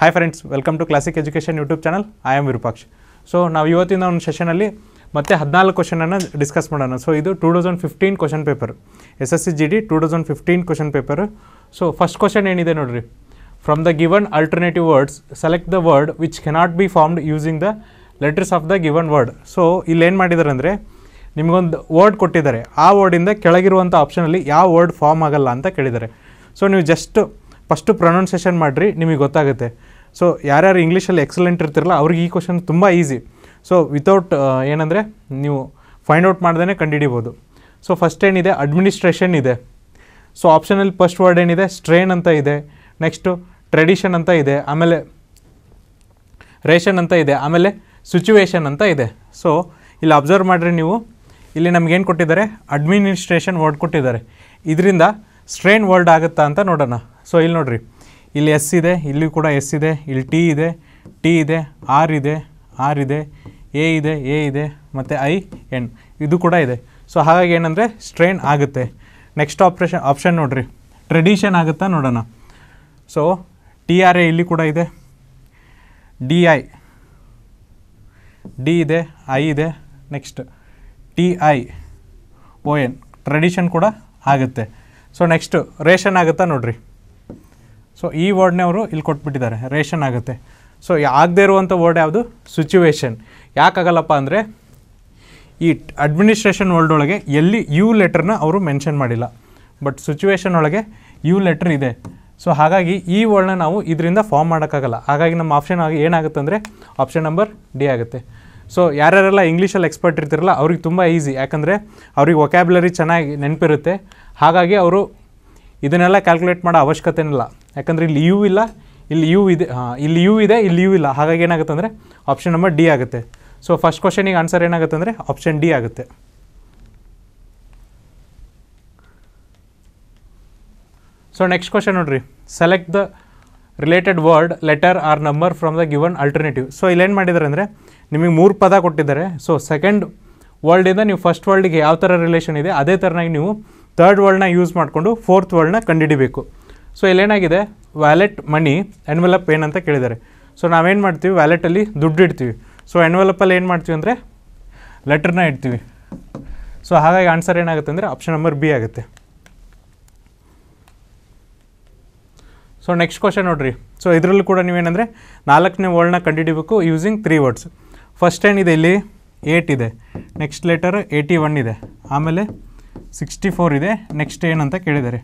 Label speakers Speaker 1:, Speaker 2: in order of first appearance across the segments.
Speaker 1: hi friends welcome to classic education YouTube channel I am Virupaksh so ನಾವು ಇವತ್ತಿನ ಒಂದು ಸೆಷನಲ್ಲಿ ಮತ್ತೆ ಹದಿನಾಲ್ಕು ಕ್ವಶನನ್ನು ಡಿಸ್ಕಸ್ ಮಾಡೋಣ ಸೊ ಇದು two thousand fifteen question paper S S C G D two thousand fifteen question paper so first question ಏನಿದೆ ನೋಡಿರಿ from the given alternative words select the word which cannot be formed using the letters of the given word so ಇಲ್ಲೇನು ಮಾಡಿದ್ದಾರೆ ಅಂದರೆ ನಿಮಗೊಂದು word ಕೊಟ್ಟಿದ್ದಾರೆ ಆ ವರ್ಡಿಂದ ಕೆಳಗಿರುವಂಥ ಆಪ್ಷನಲ್ಲಿ ಯಾವ word form ಆಗಲ್ಲ ಅಂತ ಕೇಳಿದ್ದಾರೆ ಸೊ ನೀವು ಜಸ್ಟ್ ಫಸ್ಟು ಪ್ರೊನೌನ್ಸೇಷನ್ ಮಾಡಿರಿ ನಿಮಗೆ ಗೊತ್ತಾಗುತ್ತೆ ಸೊ ಯಾರ್ಯಾರು ಇಂಗ್ಲೀಷಲ್ಲಿ ಎಕ್ಸಲೆಂಟ್ ಇರ್ತಿರಲ್ಲ ಅವ್ರಿಗೆ ಈ ಕ್ವಶನ್ ತುಂಬ ಈಸಿ ಸೊ ವಿತೌಟ್ ಏನಂದರೆ ನೀವು ಫೈಂಡ್ ಔಟ್ ಮಾಡ್ದೇ ಕಂಡುಹಿಡಿಬೋದು ಸೊ ಫಸ್ಟ್ ಏನಿದೆ ಅಡ್ಮಿನಿಸ್ಟ್ರೇಷನ್ ಇದೆ ಸೊ ಆಪ್ಷನಲ್ಲಿ ಫಸ್ಟ್ ವರ್ಡ್ ಏನಿದೆ ಸ್ಟ್ರೇನ್ ಅಂತ ಇದೆ ನೆಕ್ಸ್ಟು ಟ್ರೆಡಿಷನ್ ಅಂತ ಇದೆ ಆಮೇಲೆ ರೇಷನ್ ಅಂತ ಇದೆ ಆಮೇಲೆ ಸಿಚುವೇಶನ್ ಅಂತ ಇದೆ ಸೊ ಇಲ್ಲಿ ಅಬ್ಸರ್ವ್ ಮಾಡಿರಿ ನೀವು ಇಲ್ಲಿ ನಮಗೇನು ಕೊಟ್ಟಿದ್ದಾರೆ ಅಡ್ಮಿನಿಸ್ಟ್ರೇಷನ್ ವರ್ಡ್ ಕೊಟ್ಟಿದ್ದಾರೆ ಇದರಿಂದ ಸ್ಟ್ರೇನ್ ವರ್ಡ್ ಆಗುತ್ತಾ ಅಂತ ನೋಡೋಣ ಸೊ ಇಲ್ಲಿ ನೋಡಿರಿ ಇಲ್ಲಿ ಎಸ್ ಇದೆ ಇಲ್ಲಿ ಕೂಡ ಎಸ್ ಇದೆ ಇಲ್ಲಿ ಟಿ ಇದೆ ಟಿ ಇದೆ ಆರ್ ಇದೆ ಆರ್ ಇದೆ ಎ ಇದೆ ಎ ಇದೆ ಮತ್ತು ಐ ಎನ್ ಇದು ಕೂಡ ಇದೆ ಸೊ ಹಾಗಾಗಿ ಏನಂದರೆ ಸ್ಟ್ರೈನ್ ಆಗುತ್ತೆ ನೆಕ್ಸ್ಟ್ ಆಪ್ರೇಷನ್ ಆಪ್ಷನ್ ನೋಡಿರಿ ಟ್ರೆಡಿಷನ್ ಆಗುತ್ತಾ ನೋಡೋಣ ಸೊ ಟಿ ಆರ್ ಎ ಇಲ್ಲಿ ಕೂಡ ಇದೆ ಡಿ ಐ ಡಿ ಇದೆ ಐ ಇದೆ next T I O N tradition ಕೂಡ ಆಗುತ್ತೆ ಸೊ ನೆಕ್ಸ್ಟು ರೇಷನ್ ಆಗುತ್ತಾ ನೋಡಿರಿ ಸೊ ಈ ವರ್ಡ್ನೇ ಅವರು ಇಲ್ಲಿ ಕೊಟ್ಬಿಟ್ಟಿದ್ದಾರೆ ರೇಷನ್ ಆಗುತ್ತೆ ಸೊ ಆಗದೇ ಇರುವಂಥ ವರ್ಡ್ ಯಾವುದು ಸಿಚುವೇಶನ್ ಯಾಕಾಗಲ್ಲಪ್ಪ ಅಂದರೆ ಈ ಅಡ್ಮಿನಿಸ್ಟ್ರೇಷನ್ ವರ್ಲ್ಡ್ ಒಳಗೆ ಎಲ್ಲಿ ಯು ಲೆಟರ್ನ ಅವರು ಮೆನ್ಷನ್ ಮಾಡಿಲ್ಲ ಬಟ್ ಸಿಚುವೇಷನ್ ಒಳಗೆ ಯು ಲೆಟ್ರ್ ಇದೆ ಸೊ ಹಾಗಾಗಿ ಈ ವರ್ಡ್ನ ನಾವು ಇದರಿಂದ ಫಾರ್ಮ್ ಮಾಡೋಕ್ಕಾಗಲ್ಲ ಹಾಗಾಗಿ ನಮ್ಮ ಆಪ್ಷನ್ ಆಗಿ ಏನಾಗುತ್ತೆ ಅಂದರೆ ಆಪ್ಷನ್ ನಂಬರ್ ಡಿ ಆಗುತ್ತೆ ಸೊ ಯಾರ್ಯಾರೆಲ್ಲ ಇಂಗ್ಲೀಷಲ್ಲಿ ಎಕ್ಸ್ಪರ್ಟ್ ಇರ್ತಿರಲ್ಲ ಅವ್ರಿಗೆ ತುಂಬ ಈಸಿ ಯಾಕಂದರೆ ಅವ್ರಿಗೆ ವೊಕ್ಯಾಬ್ಲರಿ ಚೆನ್ನಾಗಿ ನೆನಪಿರುತ್ತೆ ಹಾಗಾಗಿ ಅವರು ಇದನ್ನೆಲ್ಲ ಕ್ಯಾಲ್ಕುಲೇಟ್ ಮಾಡೋ ಅವಶ್ಯಕತೆನಿಲ್ಲ ಯಾಕಂದರೆ ಇಲ್ಲಿ ಯು ಇಲ್ಲ ಇಲ್ಲಿ ಯು ಇದೆ ಇಲ್ಲಿ ಯು ಇದೆ ಇಲ್ಲಿ ಯು ಇಲ್ಲ ಹಾಗಾಗಿ ಏನಾಗುತ್ತೆ ಅಂದರೆ ಆಪ್ಷನ್ ನಂಬರ್ ಡಿ ಆಗುತ್ತೆ ಸೊ ಫಸ್ಟ್ ಕ್ವಶನಿಗೆ ಆನ್ಸರ್ ಏನಾಗುತ್ತೆ ಅಂದರೆ ಆಪ್ಷನ್ ಡಿ ಆಗುತ್ತೆ ಸೊ ನೆಕ್ಸ್ಟ್ ಕ್ವಶನ್ ನೋಡ್ರಿ select the related word letter or number from the given alternative so ಇಲ್ಲೇನು ಮಾಡಿದ್ದಾರೆ ಅಂದರೆ ನಿಮಗೆ ಮೂರು ಪದ ಕೊಟ್ಟಿದ್ದಾರೆ ಸೊ ಸೆಕೆಂಡ್ ವರ್ಲ್ಡಿಂದ ನೀವು ಫಸ್ಟ್ ವರ್ಲ್ಡಿಗೆ ಯಾವ ಥರ ರಿಲೇಷನ್ ಇದೆ ಅದೇ ಥರನಾಗಿ ನೀವು ಥರ್ಡ್ ವರ್ಲ್ಡ್ನ ಯೂಸ್ ಮಾಡಿಕೊಂಡು ಫೋರ್ತ್ ವರ್ಲ್ಡ್ನ ಕಂಡುಹಿಡಿಬೇಕು ಸೊ ಇಲ್ಲೇನಾಗಿದೆ ವ್ಯಾಲೆಟ್ ಮನಿ ಎನ್ವೆಲಪ್ ಏನಂತ ಕೇಳಿದ್ದಾರೆ ಸೊ ನಾವೇನು ಮಾಡ್ತೀವಿ ವ್ಯಾಲೆಟಲ್ಲಿ ದುಡ್ಡು ಇಡ್ತೀವಿ ಸೊ ಎನ್ವೆಲಪಲ್ಲಿ ಏನು ಮಾಡ್ತೀವಿ ಅಂದರೆ ಲೆಟರ್ನ ಇಡ್ತೀವಿ ಸೊ ಹಾಗಾಗಿ ಆನ್ಸರ್ ಏನಾಗುತ್ತೆ ಅಂದರೆ ಆಪ್ಷನ್ ನಂಬರ್ ಬಿ ಆಗುತ್ತೆ ಸೊ ನೆಕ್ಸ್ಟ್ ಕ್ವಶನ್ ನೋಡಿರಿ ಸೊ ಇದರಲ್ಲೂ ಕೂಡ ನೀವೇನಂದರೆ ನಾಲ್ಕನೇ ವರ್ಡ್ನ ಕಂಡುಹಿಡಬೇಕು ಯೂಸಿಂಗ್ ತ್ರೀ ವರ್ಡ್ಸ್ ಫಸ್ಟ್ ಏನಿದೆ ಇಲ್ಲಿ ಏಯ್ಟ್ ಇದೆ ನೆಕ್ಸ್ಟ್ ಲೆಟರ್ ಏಯ್ಟಿ ಒನ್ ಇದೆ ಆಮೇಲೆ ಸಿಕ್ಸ್ಟಿ ಫೋರ್ ಇದೆ ನೆಕ್ಸ್ಟ್ ಏನಂತ ಕೇಳಿದ್ದಾರೆ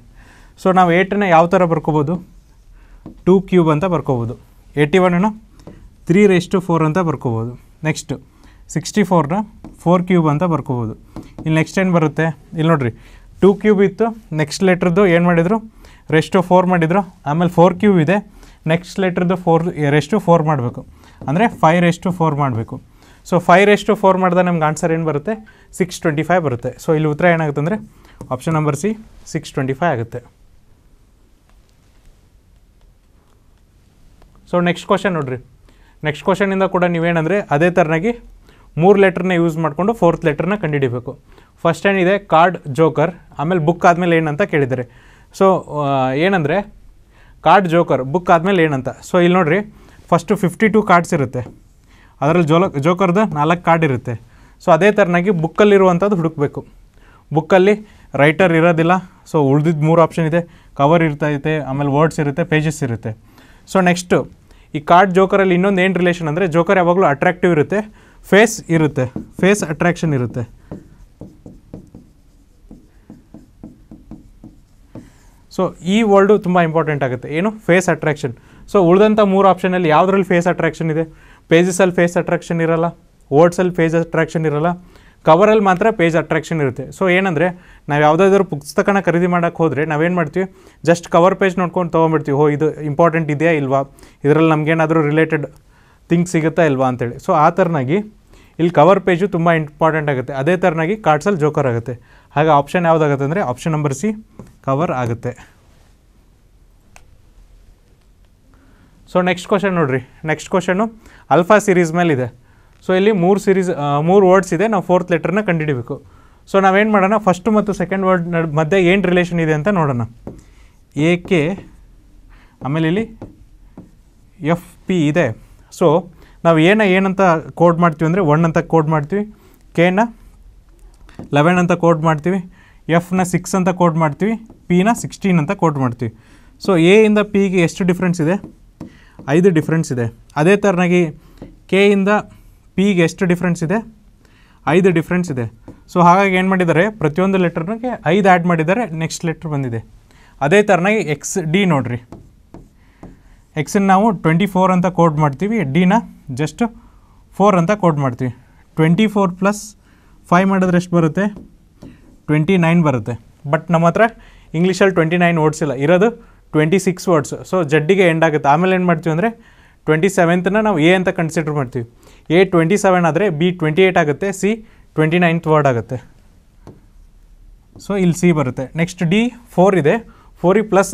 Speaker 1: ಸೊ ನಾವು ಏಟನ್ನು ಯಾವ ಥರ ಬರ್ಕೋಬೋದು ಟೂ ಕ್ಯೂಬ್ ಅಂತ ಬರ್ಕೋಬೋದು ಏಯ್ಟಿ ಒನ್ನ ತ್ರೀ ರೇಸ್ ಟು ಫೋರ್ ಅಂತ ಬರ್ಕೋಬೋದು ನೆಕ್ಸ್ಟು ಸಿಕ್ಸ್ಟಿ ಫೋರ್ನ ಫೋರ್ ಕ್ಯೂಬ್ ಅಂತ ಬರ್ಕೋಬೋದು ಇಲ್ಲಿ ನೆಕ್ಸ್ಟ್ ಏನು ಬರುತ್ತೆ ಇಲ್ಲಿ ನೋಡಿರಿ ಟೂ ಕ್ಯೂಬ್ ಇತ್ತು ನೆಕ್ಸ್ಟ್ ಲೆಟ್ರದ್ದು ಏನು ಮಾಡಿದರು ರೆಸ್ಟು ಫೋರ್ ಮಾಡಿದರು ಆಮೇಲೆ ಫೋರ್ ಕ್ಯೂಬ್ ಇದೆ ನೆಕ್ಸ್ಟ್ ಲೆಟ್ರದ್ದು ಫೋರ್ ರೆಸ್ಟು ಫೋರ್ ಮಾಡಬೇಕು ಅಂದರೆ ಫೈವ್ ರೆಸ್ಟು ಫೋರ್ ಮಾಡಬೇಕು ಸೊ ಫೈವ್ ರೆಸ್ಟು ಫೋರ್ ಮಾಡಿದಾಗ ನಮ್ಗೆ ಆನ್ಸರ್ ಏನು ಬರುತ್ತೆ ಸಿಕ್ಸ್ ಟ್ವೆಂಟಿ ಫೈವ್ ಬರುತ್ತೆ ಸೊ ಇಲ್ಲಿ ಉತ್ತರ ಏನಾಗುತ್ತೆ ಅಂದರೆ option number C six twenty five ಆಗುತ್ತೆ ಸೊ ನೆಕ್ಸ್ಟ್ ಕ್ವಶನ್ ನೋಡಿರಿ ನೆಕ್ಸ್ಟ್ ಕ್ವಶನಿಂದ ಕೂಡ ನೀವೇನಂದರೆ ಅದೇ ಥರನಾಗಿ ಮೂರು ಲೆಟ್ರನ್ನ ಯೂಸ್ ಮಾಡಿಕೊಂಡು ಫೋರ್ತ್ ಲೆಟ್ರನ್ನ ಕಂಡುಹಿಡಬೇಕು ಫಸ್ಟ್ ಏನಿದೆ ಕಾರ್ಡ್ ಜೋಕರ್ ಆಮೇಲೆ ಬುಕ್ ಆದಮೇಲೆ ಏನಂತ ಕೇಳಿದ್ದಾರೆ ಸೊ ಏನಂದರೆ ಕಾರ್ಡ್ ಜೋಕರ್ ಬುಕ್ ಆದಮೇಲೆ ಏನಂತ ಸೊ ಇಲ್ಲಿ ನೋಡಿರಿ ಫಸ್ಟು ಫಿಫ್ಟಿ ಟು ಕಾರ್ಡ್ಸ್ ಇರುತ್ತೆ ಅದರಲ್ಲಿ ಜೋಲ ಜೋಕರ್ದು ನಾಲ್ಕು ಕಾರ್ಡ್ ಇರುತ್ತೆ ಸೊ ಅದೇ ಥರನಾಗಿ ಬುಕ್ಕಲ್ಲಿರುವಂಥದ್ದು ಹುಡುಕಬೇಕು ಬುಕ್ಕಲ್ಲಿ ರೈಟರ್ ಇರೋದಿಲ್ಲ ಸೊ ಉಳ್ದಿದ್ದು ಮೂರು ಆಪ್ಷನ್ ಇದೆ ಕವರ್ ಇರ್ತೈತೆ ಆಮೇಲೆ ವರ್ಡ್ಸ್ ಇರುತ್ತೆ ಪೇಜಸ್ ಇರುತ್ತೆ ಸೊ ನೆಕ್ಸ್ಟು ಈ ಕಾರ್ಡ್ ಜೋಕರಲ್ಲಿ ಇನ್ನೊಂದು ಏನು ರಿಲೇಷನ್ ಅಂದರೆ ಜೋಕರ್ ಯಾವಾಗಲೂ ಅಟ್ರಾಕ್ಟಿವ್ ಇರುತ್ತೆ ಫೇಸ್ ಇರುತ್ತೆ ಫೇಸ್ ಅಟ್ರಾಕ್ಷನ್ ಇರುತ್ತೆ ಸೊ ಈ ವರ್ಲ್ಡು ತುಂಬ ಇಂಪಾರ್ಟೆಂಟ್ ಆಗುತ್ತೆ ಏನು ಫೇಸ್ ಅಟ್ರಾಕ್ಷನ್ ಸೊ ಉಳಿದಂಥ ಮೂರು ಆಪ್ಷನಲ್ಲಿ ಯಾವುದ್ರಲ್ಲಿ ಫೇಸ್ ಅಟ್ರಾಕ್ಷನ್ ಇದೆ ಪೇಜಸಲ್ಲಿ ಫೇಸ್ ಅಟ್ರಾಕ್ಷನ್ ಇರೋಲ್ಲ ವರ್ಡ್ಸಲ್ಲಿ ಫೇಸ್ ಅಟ್ರಾಕ್ಷನ್ ಇರಲ್ಲ ಕವರಲ್ಲಿ ಮಾತ್ರ ಪೇಜ್ ಅಟ್ರಾಕ್ಷನ್ ಇರುತ್ತೆ ಸೊ ಏನಂದರೆ ನಾವು ಯಾವುದಾದ್ರು ಪುಸ್ತಕನ ಖರೀದಿ ಮಾಡೋಕ್ಕೆ ಹೋದರೆ ನಾವೇನು ಮಾಡ್ತೀವಿ ಜಸ್ಟ್ ಕವರ್ ಪೇಜ್ ನೋಡ್ಕೊಂಡು ತೊಗೊಂಡ್ಬಿಡ್ತೀವಿ ಹೋ ಇದು ಇಂಪಾರ್ಟೆಂಟ್ ಇದೆಯಾ ಇಲ್ವಾ ಇದರಲ್ಲಿ ನಮಗೇನಾದರೂ ರಿಲೇಟೆಡ್ ಥಿಂಗ್ಸ್ ಸಿಗುತ್ತಾ ಇಲ್ವಾ ಅಂತೇಳಿ ಸೊ ಆ ಥರನಾಗಿ ಇಲ್ಲಿ ಕವರ್ ಪೇಜು ತುಂಬ ಇಂಪಾರ್ಟೆಂಟ್ ಆಗುತ್ತೆ ಅದೇ ಥರನಾಗಿ ಕಾರ್ಡ್ಸಲ್ಲಿ ಜೋಕರ್ ಆಗುತ್ತೆ ಹಾಗೆ ಆಪ್ಷನ್ ಯಾವುದಾಗುತ್ತೆ ಅಂದರೆ ಆಪ್ಷನ್ ನಂಬರ್ ಸಿ ಕವರ್ ಆಗುತ್ತೆ ಸೊ ನೆಕ್ಸ್ಟ್ ಕ್ವಶನ್ ನೋಡಿರಿ ನೆಕ್ಸ್ಟ್ ಕ್ವಶನು ಅಲ್ಫಾ ಸೀರೀಸ್ ಮೇಲಿದೆ ಸೊ ಇಲ್ಲಿ ಮೂರು ಸೀರೀಸ್ ಮೂರು ವರ್ಡ್ಸ್ ಇದೆ ನಾವು ಫೋರ್ತ್ ಲೆಟ್ರನ್ನ ಕಂಡುಹಿಡಬೇಕು ಸೊ ನಾವೇನು ಮಾಡೋಣ ಫಸ್ಟು ಮತ್ತು ಸೆಕೆಂಡ್ ವರ್ಡ್ ನಡ್ ಮಧ್ಯೆ ಏನು ರಿಲೇಷನ್ ಇದೆ ಅಂತ ನೋಡೋಣ ಎ ಕೆ ಆಮೇಲೆ ಇಲ್ಲಿ ಎಫ್ ಪಿ ಇದೆ ಸೊ ನಾವು ಏನ ಏನಂತ ಕೋಡ್ ಮಾಡ್ತೀವಿ ಅಂದರೆ ಒನ್ ಅಂತ ಕೋಡ್ ಮಾಡ್ತೀವಿ ಕೆನ ಲೆವೆನ್ ಅಂತ ಕೋಡ್ ಮಾಡ್ತೀವಿ ಎಫ್ನ ಸಿಕ್ಸ್ ಅಂತ ಕೋಡ್ ಮಾಡ್ತೀವಿ ಪಿನ ಸಿಕ್ಸ್ಟೀನ್ ಅಂತ ಕೋಡ್ ಮಾಡ್ತೀವಿ ಸೊ ಎ ಇಂದ ಪಿಗೆ ಎಷ್ಟು ಡಿಫ್ರೆನ್ಸ್ ಇದೆ ಐದು ಡಿಫ್ರೆನ್ಸ್ ಇದೆ ಅದೇ ಥರನಾಗಿ ಕೆ ಇಂದ ಪಿಗೆ ಎಷ್ಟು ಡಿಫ್ರೆನ್ಸ್ ಇದೆ ಐದು ಡಿಫ್ರೆನ್ಸ್ ಇದೆ ಸೊ ಹಾಗಾಗಿ ಏನು ಮಾಡಿದ್ದಾರೆ ಪ್ರತಿಯೊಂದು ಲೆಟ್ರನ್ಗೆ ಐದು ಆ್ಯಡ್ ಮಾಡಿದ್ದಾರೆ ನೆಕ್ಸ್ಟ್ ಲೆಟ್ರ್ ಬಂದಿದೆ ಅದೇ ಥರನಾಗಿ ಎಕ್ಸ್ ಡಿ ನೋಡಿರಿ ಎಕ್ಸನ್ನು ನಾವು ಟ್ವೆಂಟಿ ಫೋರ್ ಅಂತ ಕೋಡ್ ಮಾಡ್ತೀವಿ ಡಿನ ಜಸ್ಟ್ ಫೋರ್ ಅಂತ ಕೋಡ್ ಮಾಡ್ತೀವಿ ಟ್ವೆಂಟಿ ಫೋರ್ ಪ್ಲಸ್ ಫೈವ್ ಮಾಡಿದ್ರೆ ಎಷ್ಟು ಬರುತ್ತೆ ಟ್ವೆಂಟಿ ನೈನ್ ಬರುತ್ತೆ ಬಟ್ ನಮ್ಮ ಹತ್ರ ಇಂಗ್ಲೀಷಲ್ಲಿ ಟ್ವೆಂಟಿ ನೈನ್ ಇಲ್ಲ ಇರೋದು ಟ್ವೆಂಟಿ ಸಿಕ್ಸ್ ವರ್ಡ್ಸ್ ಸೊ ಜಡ್ಡಿಗೆ ಎಂಡ್ ಆಗುತ್ತೆ ಆಮೇಲೆ ಏನು ಮಾಡ್ತೀವಿ ಅಂದರೆ ಟ್ವೆಂಟಿ ಸೆವೆಂತನ್ನ ನಾವು ಎ ಅಂತ ಕನ್ಸಿಡರ್ ಮಾಡ್ತೀವಿ ಎ ಟ್ವೆಂಟಿ ಸೆವೆನ್ ಆದರೆ ಬಿ ಟ್ವೆಂಟಿ ಏಯ್ಟ್ ಆಗುತ್ತೆ ಸಿ ಟ್ವೆಂಟಿ ನೈನ್ತ್ ವರ್ಡ್ ಆಗುತ್ತೆ ಸೊ ಇಲ್ಲಿ ಸಿ ಬರುತ್ತೆ ನೆಕ್ಸ್ಟ್ ಡಿ ಫೋರ್ ಇದೆ ಫೋರಿಗೆ ಪ್ಲಸ್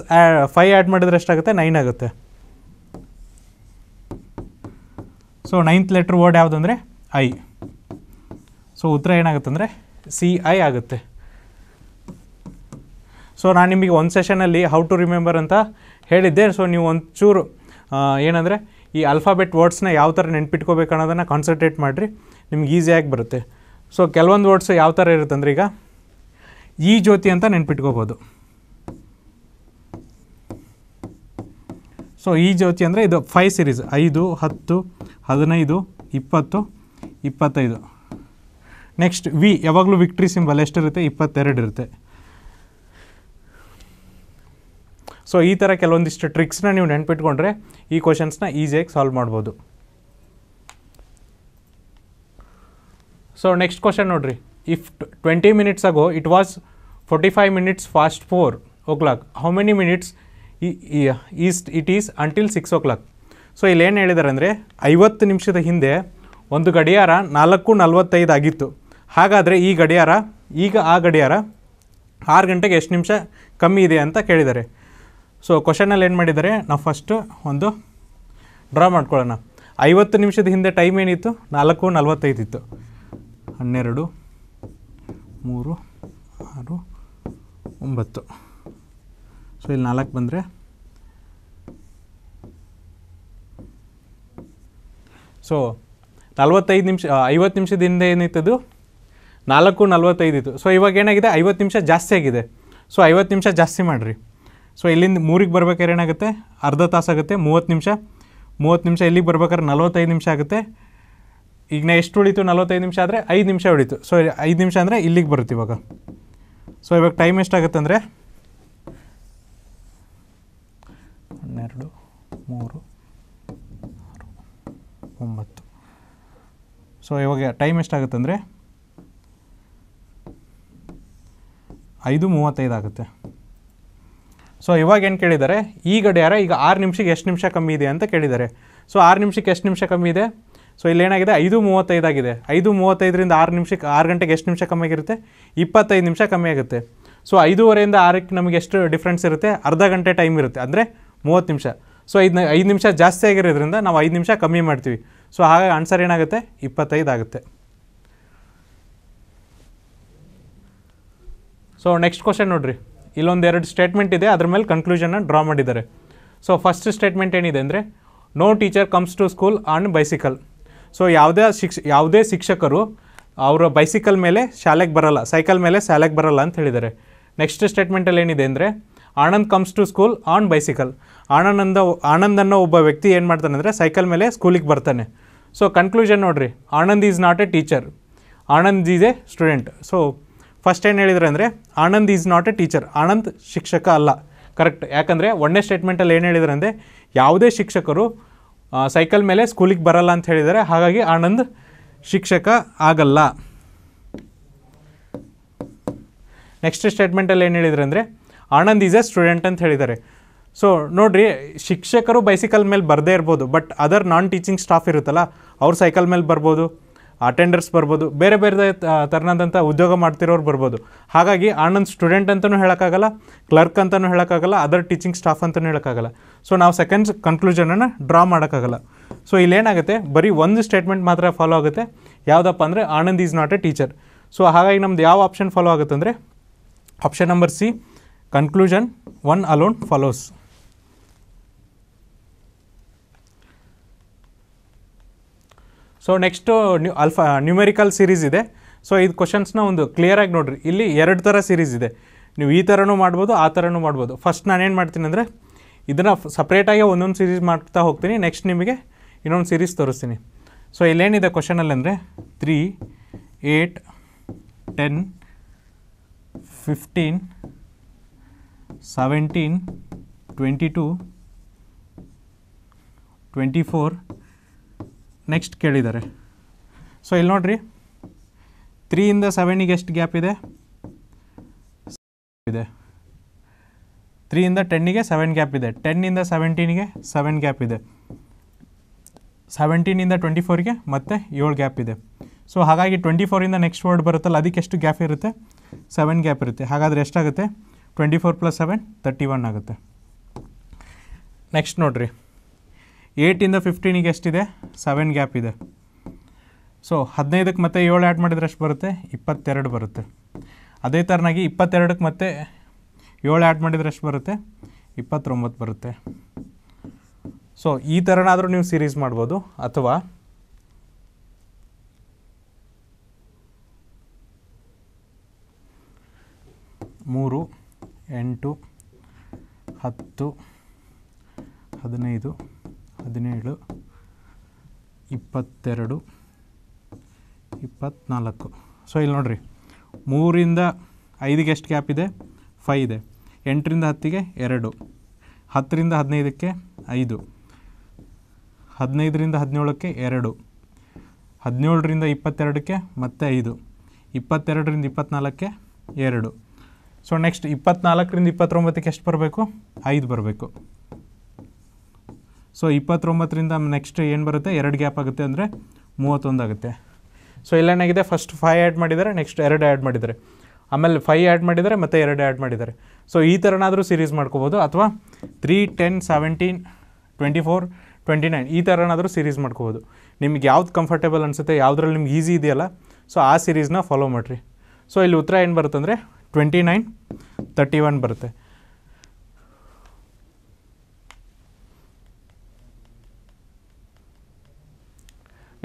Speaker 1: ಫೈವ್ ಆ್ಯಡ್ ಮಾಡಿದ್ರೆ ಎಷ್ಟಾಗುತ್ತೆ ನೈನ್ ಆಗುತ್ತೆ ಸೊ ನೈನ್ತ್ ಲೆಟ್ರ್ ವರ್ಡ್ ಯಾವುದಂದರೆ ಐ ಸೊ ಉತ್ತರ ಏನಾಗುತ್ತೆ ಅಂದರೆ ಸಿ ಐ ಆಗುತ್ತೆ ಸೊ ನಾನು ನಿಮಗೆ ಒಂದು ಸೆಷನಲ್ಲಿ ಹೌ ಟು ರಿಮೆಂಬರ್ ಅಂತ ಹೇಳಿದ್ದೆ ಸೊ ನೀವು ಒಂಚೂರು ಏನಂದರೆ ಈ ಅಲ್ಫಾಬೆಟ್ ವರ್ಡ್ಸ್ನ ಯಾವ ಥರ ನೆನ್ಪಿಟ್ಕೋಬೇಕು ಅನ್ನೋದನ್ನು ಕಾನ್ಸಂಟ್ರೇಟ್ ಮಾಡಿರಿ ನಿಮ್ಗೆ ಈಸಿಯಾಗಿ ಬರುತ್ತೆ ಸೊ ಕೆಲವೊಂದು ವರ್ಡ್ಸ್ ಯಾವ ಥರ ಇರುತ್ತಂದ್ರೆ ಈಗ ಈ ಜ್ಯೋತಿ ಅಂತ ನೆನ್ಪಿಟ್ಕೋಬೋದು ಸೊ ಈ ಜ್ಯೋತಿ ಅಂದರೆ ಇದು ಫೈವ್ ಸಿರೀಸ್ ಐದು ಹತ್ತು ಹದಿನೈದು ಇಪ್ಪತ್ತು ಇಪ್ಪತ್ತೈದು ನೆಕ್ಸ್ಟ್ ವಿ ಯಾವಾಗಲೂ ವಿಕ್ಟ್ರಿ ಸಿಂಬಲ್ ಎಷ್ಟಿರುತ್ತೆ ಇಪ್ಪತ್ತೆರಡು ಇರುತ್ತೆ ಸೊ ಈ ಥರ ಕೆಲವೊಂದಿಷ್ಟು ಟ್ರಿಕ್ಸ್ನ ನೀವು ನೆನ್ಪಿಟ್ಕೊಂಡ್ರೆ ಈ ಕ್ವಶನ್ಸ್ನ ಈಸಿಯಾಗಿ ಸಾಲ್ವ್ ಮಾಡ್ಬೋದು ಸೊ ನೆಕ್ಸ್ಟ್ ಕ್ವಶನ್ ನೋಡ್ರಿ if twenty minutes ago it was forty five minutes past four o'clock how many minutes is it is until six o'clock so ಇಲ್ಲಿ ಏನು ಹೇಳಿದ್ದಾರೆ ಅಂದರೆ ಐವತ್ತು ನಿಮಿಷದ ಹಿಂದೆ ಒಂದು ಗಡಿಯಾರ ನಾಲ್ಕು ನಲ್ವತ್ತೈದು ಆಗಿತ್ತು ಹಾಗಾದರೆ ಈ ಗಡಿಯಾರ ಈಗ ಆ ಗಡಿಯಾರ ಆರು ಗಂಟೆಗೆ ಎಷ್ಟು ನಿಮಿಷ ಕಮ್ಮಿ ಇದೆ ಅಂತ ಕೇಳಿದ್ದಾರೆ ಸೊ ಕ್ವಶನಲ್ಲಿ ಏನು ಮಾಡಿದ್ದಾರೆ ನಾವು ಫಸ್ಟು ಒಂದು ಡ್ರಾ ಮಾಡ್ಕೊಳ್ಳೋಣ ಐವತ್ತು ನಿಮಿಷದ ಹಿಂದೆ ಟೈಮ್ ಏನಿತ್ತು ನಾಲ್ಕು ನಲ್ವತ್ತೈದು ಇತ್ತು ಹನ್ನೆರಡು ಮೂರು ಆರು ಒಂಬತ್ತು ಸೊ ಇಲ್ಲಿ ನಾಲ್ಕು ಬಂದರೆ ಸೊ ನಲ್ವತ್ತೈದು ನಿಮಿಷ ಐವತ್ತು ನಿಮಿಷದ ಹಿಂದೆ ಏನಿತ್ತದು ನಾಲ್ಕು ನಲ್ವತ್ತೈದು ಇತ್ತು ಸೊ ಇವಾಗ ಏನಾಗಿದೆ ಐವತ್ತು ನಿಮಿಷ ಜಾಸ್ತಿ ಆಗಿದೆ ಸೊ ಐವತ್ತು ನಿಮಿಷ ಜಾಸ್ತಿ ಮಾಡಿರಿ ಸೊ ಇಲ್ಲಿಂದ ಮೂರಿಗೆ ಬರ್ಬೇಕಾದ್ರೆ ಏನಾಗುತ್ತೆ ಅರ್ಧ ತಾಸಾಗುತ್ತೆ ಮೂವತ್ತು ನಿಮಿಷ ಮೂವತ್ತು ನಿಮಿಷ ಇಲ್ಲಿಗೆ ಬರ್ಬೇಕಾದ್ರೆ ನಲವತ್ತೈದು ನಿಮಿಷ ಆಗುತ್ತೆ ಈಗ ನಾ ಎಷ್ಟು ಉಳಿತು ನಲವತ್ತೈದು ನಿಮಿಷ ಆದರೆ ಐದು ನಿಮಿಷ ಉಳಿತು ಸೊ ಐದು ನಿಮಿಷ ಅಂದರೆ ಇಲ್ಲಿಗೆ ಬರುತ್ತೆ ಇವಾಗ ಸೊ ಇವಾಗ ಟೈಮ್ ಎಷ್ಟಾಗುತ್ತೆ ಅಂದರೆ ಹನ್ನೆರಡು ಮೂರು ಒಂಬತ್ತು ಸೊ ಇವಾಗ ಟೈಮ್ ಎಷ್ಟಾಗುತ್ತೆ ಅಂದರೆ ಐದು ಮೂವತ್ತೈದು ಆಗುತ್ತೆ ಸೊ ಇವಾಗ ಏನು ಕೇಳಿದ್ದಾರೆ ಈ ಗಡಿಯಾರ ಈಗ ಆರು ನಿಮಿಷಕ್ಕೆ ಎಷ್ಟು ನಿಮಿಷ ಕಮ್ಮಿ ಇದೆ ಅಂತ ಕೇಳಿದ್ದಾರೆ ಸೊ ಆರು ನಿಮಿಷಕ್ಕೆ ಎಷ್ಟು ನಿಮಿಷ ಕಮ್ಮಿ ಇದೆ ಸೊ ಇಲ್ಲೇನಾಗಿದೆ ಐದು ಮೂವತ್ತೈದಾಗಿದೆ ಐದು ಮೂವತ್ತೈದರಿಂದ ಆರು ನಿಮಿಷಕ್ಕೆ ಆರು ಗಂಟೆಗೆ ಎಷ್ಟು ನಿಮಿಷ ಕಮ್ಮಿ ಆಗಿರುತ್ತೆ ಇಪ್ಪತ್ತೈದು ನಿಮಿಷ ಕಮ್ಮಿ ಆಗುತ್ತೆ ಸೊ ಐದೂವರೆಯಿಂದ ಆರಕ್ಕೆ ನಮಗೆ ಎಷ್ಟು ಡಿಫ್ರೆನ್ಸ್ ಇರುತ್ತೆ ಅರ್ಧ ಗಂಟೆ ಟೈಮ್ ಇರುತ್ತೆ ಅಂದರೆ ಮೂವತ್ತು ನಿಮಿಷ ಸೊ ಐದು ಐದು ನಿಮಿಷ ಜಾಸ್ತಿ ಆಗಿರೋದ್ರಿಂದ ನಾವು ಐದು ನಿಮಿಷ ಕಮ್ಮಿ ಮಾಡ್ತೀವಿ ಸೊ ಹಾಗಾಗಿ ಆನ್ಸರ್ ಏನಾಗುತ್ತೆ ಇಪ್ಪತ್ತೈದು ಆಗುತ್ತೆ ಸೊ ನೆಕ್ಸ್ಟ್ ಕ್ವಶನ್ ನೋಡಿರಿ ಇಲ್ಲೊಂದೆರಡು ಸ್ಟೇಟ್ಮೆಂಟ್ ಇದೆ ಅದ್ರ ಮೇಲೆ ಕನ್ಕ್ಲೂಷನ್ನ ಡ್ರಾ ಮಾಡಿದ್ದಾರೆ ಸೊ ಫಸ್ಟ್ ಸ್ಟೇಟ್ಮೆಂಟ್ ಏನಿದೆ ಅಂದರೆ no teacher comes to school on bicycle so ಯಾವುದೇ ಶಿಕ್ಷ ಯಾವುದೇ ಶಿಕ್ಷಕರು ಅವರ ಬೈಸಿಕಲ್ ಮೇಲೆ ಶಾಲೆಗೆ ಬರಲ್ಲ ಸೈಕಲ್ ಮೇಲೆ ಶಾಲೆಗೆ ಬರಲ್ಲ ಅಂತ ಹೇಳಿದ್ದಾರೆ ನೆಕ್ಸ್ಟ್ ಸ್ಟೇಟ್ಮೆಂಟಲ್ಲಿ ಏನಿದೆ ಅಂದರೆ Anand comes to school on bicycle Anand Anand ಅನ್ನೋ ಒಬ್ಬ ವ್ಯಕ್ತಿ ಏನು ಮಾಡ್ತಾನೆ ಅಂದರೆ ಸೈಕಲ್ ಮೇಲೆ ಸ್ಕೂಲಿಗೆ ಬರ್ತಾನೆ ಸೊ ಕನ್ಕ್ಲೂಷನ್ ನೋಡಿರಿ Anand is not a teacher Anand is a student so first ಏನು ಹೇಳಿದ್ರು ಅಂದರೆ Anand is not a teacher Anand ಶಿಕ್ಷಕ ಅಲ್ಲ ಕರೆಕ್ಟ್ ಯಾಕಂದರೆ ಒಂದೇ ಸ್ಟೇಟ್ಮೆಂಟಲ್ಲಿ ಏನು ಹೇಳಿದ್ರು ಅಂದರೆ ಯಾವುದೇ ಶಿಕ್ಷಕರು ಸೈಕಲ್ ಮೇಲೆ ಸ್ಕೂಲಿಗೆ ಬರಲ್ಲ ಅಂತ ಹೇಳಿದರೆ ಹಾಗಾಗಿ ಆನಂದ್ ಶಿಕ್ಷಕ ಆಗಲ್ಲ ನೆಕ್ಸ್ಟ್ ಸ್ಟೇಟ್ಮೆಂಟಲ್ಲಿ ಏನು ಹೇಳಿದ್ರು ಅಂದರೆ ಆನಂದ್ ಈಸ್ ಎ ಸ್ಟೂಡೆಂಟ್ ಅಂತ ಹೇಳಿದ್ದಾರೆ ಸೊ ನೋಡಿರಿ ಶಿಕ್ಷಕರು ಬೈಸಿಕಲ್ ಮೇಲೆ ಬರದೇ ಇರ್ಬೋದು but other non teaching staff ಇರುತ್ತಲ್ಲ ಅವ್ರು ಸೈಕಲ್ ಮೇಲೆ ಬರ್ಬೋದು ಅಟೆಂಡರ್ಸ್ ಬರ್ಬೋದು ಬೇರೆ ಬೇರೆ ತರನಾದಂಥ ಉದ್ಯೋಗ ಮಾಡ್ತಿರೋರು ಬರ್ಬೋದು ಹಾಗಾಗಿ ಆನಂದ್ ಸ್ಟೂಡೆಂಟ್ ಅಂತಲೂ ಹೇಳೋಕ್ಕಾಗಲ್ಲ ಕ್ಲರ್ಕ್ ಅಂತಲೂ ಹೇಳೋಕ್ಕಾಗಲ್ಲ ಅದರ್ ಟೀಚಿಂಗ್ ಸ್ಟಾಫ್ ಅಂತಲೂ ಹೇಳೋಕ್ಕಾಗಲ್ಲ ಸೊ ನಾವು ಸೆಕೆಂಡ್ ಕನ್ಕ್ಲೂಷನನ್ನು ಡ್ರಾ ಮಾಡೋಕ್ಕಾಗಲ್ಲ ಸೊ ಇಲ್ಲೇನಾಗುತ್ತೆ ಬರೀ ಒಂದು ಸ್ಟೇಟ್ಮೆಂಟ್ ಮಾತ್ರ ಫಾಲೋ ಆಗುತ್ತೆ ಯಾವುದಪ್ಪ ಅಂದರೆ Anand is not a teacher so ಹಾಗಾಗಿ ನಮ್ದು ಯಾವ ಆಪ್ಷನ್ ಫಾಲೋ ಆಗುತ್ತೆ ಅಂದರೆ option number C conclusion one alone follows so next new alpha numerical series ಇದೆ ಸೊ ಇದು ಕ್ವಶನ್ಸ್ನ ಒಂದು ಕ್ಲಿಯರಾಗಿ ನೋಡಿರಿ ಇಲ್ಲಿ ಎರಡು ಥರ ಸೀರೀಸ್ ಇದೆ ನೀವು ಈ ಥರನೂ ಮಾಡ್ಬೋದು ಆ ಥರನೂ ಮಾಡ್ಬೋದು ಫಸ್ಟ್ ನಾನೇನು ಮಾಡ್ತೀನಿ ಅಂದರೆ ಇದನ್ನು ಸಪ್ರೇಟಾಗಿ ಒಂದೊಂದು ಸೀರೀಸ್ ಮಾಡ್ತಾ ಹೋಗ್ತೀನಿ ನೆಕ್ಸ್ಟ್ ನಿಮಗೆ ಇನ್ನೊಂದು ಸೀರೀಸ್ ತೋರಿಸ್ತೀನಿ ಸೊ ಇಲ್ಲೇನಿದೆ ಕ್ವಶನಲ್ಲಿ ಅಂದರೆ three eight ten fifteen seventeen twenty two twenty four next ಕೇಳಿದ್ದಾರೆ ಸೊ ಇಲ್ಲಿ ನೋಡಿರಿ ತ್ರೀಯಿಂದ ಸೆವೆನಿಗೆ ಎಷ್ಟು ಗ್ಯಾಪ್ ಇದೆ ಇದೆ ತ್ರೀಯಿಂದ ಟೆನ್ನಿಗೆ ಸೆವೆನ್ ಗ್ಯಾಪ್ ಇದೆ ಟೆನ್ನಿಂದ ಸೆವೆಂಟೀನಿಗೆ ಸೆವೆನ್ ಗ್ಯಾಪ್ ಇದೆ ಸೆವೆಂಟೀನಿಂದ ಟ್ವೆಂಟಿ ಫೋರ್ಗೆ ಮತ್ತೆ ಏಳು ಗ್ಯಾಪ್ ಇದೆ ಸೊ ಹಾಗಾಗಿ ಟ್ವೆಂಟಿ ಫೋರಿಂದ ನೆಕ್ಸ್ಟ್ ವರ್ಡ್ ಬರುತ್ತಲ್ಲ ಅದಕ್ಕೆ ಎಷ್ಟು ಗ್ಯಾಪ್ ಇರುತ್ತೆ ಸೆವೆನ್ ಗ್ಯಾಪ್ ಇರುತ್ತೆ ಹಾಗಾದರೆ ಎಷ್ಟಾಗುತ್ತೆ twenty four plus seven thirty one ಆಗುತ್ತೆ ನೆಕ್ಸ್ಟ್ ನೋಡಿರಿ ಏಯ್ಟಿಂದ ಫಿಫ್ಟೀನಿಗೆ ಎಷ್ಟಿದೆ ಸೆವೆನ್ ಗ್ಯಾಪ್ ಇದೆ ಸೊ ಹದಿನೈದಕ್ಕೆ ಮತ್ತೆ ಏಳು ಆ್ಯಡ್ ಮಾಡಿದರೆ ಎಷ್ಟು ಬರುತ್ತೆ ಇಪ್ಪತ್ತೆರಡು ಬರುತ್ತೆ ಅದೇ ಥರನಾಗಿ ಇಪ್ಪತ್ತೆರಡಕ್ಕೆ ಮತ್ತೆ ಏಳು ಆ್ಯಡ್ ಮಾಡಿದರೆ ಎಷ್ಟು ಬರುತ್ತೆ ಇಪ್ಪತ್ತೊಂಬತ್ತು ಬರುತ್ತೆ ಸೊ ಈ ಥರನಾದರೂ ನೀವು ಸೀರೀಸ್ ಮಾಡ್ಬೋದು ಅಥವಾ ಮೂರು ಎಂಟು ಹತ್ತು ಹದಿನೈದು ಹದಿನೇಳು ಇಪ್ಪತ್ತೆರಡು ಇಪ್ಪತ್ತ್ನಾಲ್ಕು ಸೊ ಇಲ್ಲಿ ನೋಡಿರಿ ಮೂರಿಂದ ಐದಿಗೆ ಎಷ್ಟು ಗ್ಯಾಪ್ ಇದೆ ಫೈ ಇದೆ ಎಂಟರಿಂದ ಹತ್ತಿಗೆ ಎರಡು ಹತ್ತರಿಂದ ಹದಿನೈದಕ್ಕೆ ಐದು ಹದಿನೈದರಿಂದ ಹದಿನೇಳಕ್ಕೆ ಎರಡು ಹದಿನೇಳರಿಂದ ಇಪ್ಪತ್ತೆರಡಕ್ಕೆ ಮತ್ತೆ ಐದು ಇಪ್ಪತ್ತೆರಡರಿಂದ ಇಪ್ಪತ್ತ್ನಾಲ್ಕಕ್ಕೆ ಎರಡು ಸೊ ನೆಕ್ಸ್ಟ್ ಇಪ್ಪತ್ತ್ನಾಲ್ಕರಿಂದ ಇಪ್ಪತ್ತೊಂಬತ್ತಕ್ಕೆ ಎಷ್ಟು ಬರಬೇಕು ಐದು ಬರಬೇಕು ಸೊ ಇಪ್ಪತ್ತೊಂಬತ್ತರಿಂದ ನೆಕ್ಸ್ಟ್ ಏನು ಬರುತ್ತೆ ಎರಡು ಗ್ಯಾಪ್ ಆಗುತ್ತೆ ಅಂದರೆ ಮೂವತ್ತೊಂದು ಆಗುತ್ತೆ ಸೊ ಇಲ್ಲೇನಾಗಿದೆ ಫಸ್ಟ್ ಫೈ ಆ್ಯಡ್ ಮಾಡಿದ್ದಾರೆ ನೆಕ್ಸ್ಟ್ ಎರಡು ಆ್ಯಡ್ ಮಾಡಿದ್ದಾರೆ ಆಮೇಲೆ ಫೈ ಆ್ಯಡ್ ಮಾಡಿದ್ದಾರೆ ಮತ್ತು ಎರಡು ಆ್ಯಡ್ ಮಾಡಿದ್ದಾರೆ ಸೊ ಈ ಥರನಾದರೂ ಸೀರೀಸ್ ಮಾಡ್ಕೋಬೋದು ಅಥವಾ three ten seventeen twenty four twenty nine ಈ ಥರನಾದರೂ ಸೀರೀಸ್ ಮಾಡ್ಕೋಬೋದು ನಿಮ್ಗೆ ಯಾವ್ದು ಕಂಫರ್ಟೇಬಲ್ ಅನಿಸುತ್ತೆ ಯಾವುದ್ರಲ್ಲಿ ನಿಮ್ಗೆ ಈಸಿ ಇದೆಯಲ್ಲ ಸೊ ಆ ಸೀರೀಸ್ನ ಫಾಲೋ ಮಾಡಿರಿ ಸೊ ಇಲ್ಲಿ ಉತ್ತರ ಏನು ಅಂದರೆ ಟ್ವೆಂಟಿ ನೈನ್ ತರ್ಟಿ ಒನ್ ಬರುತ್ತೆ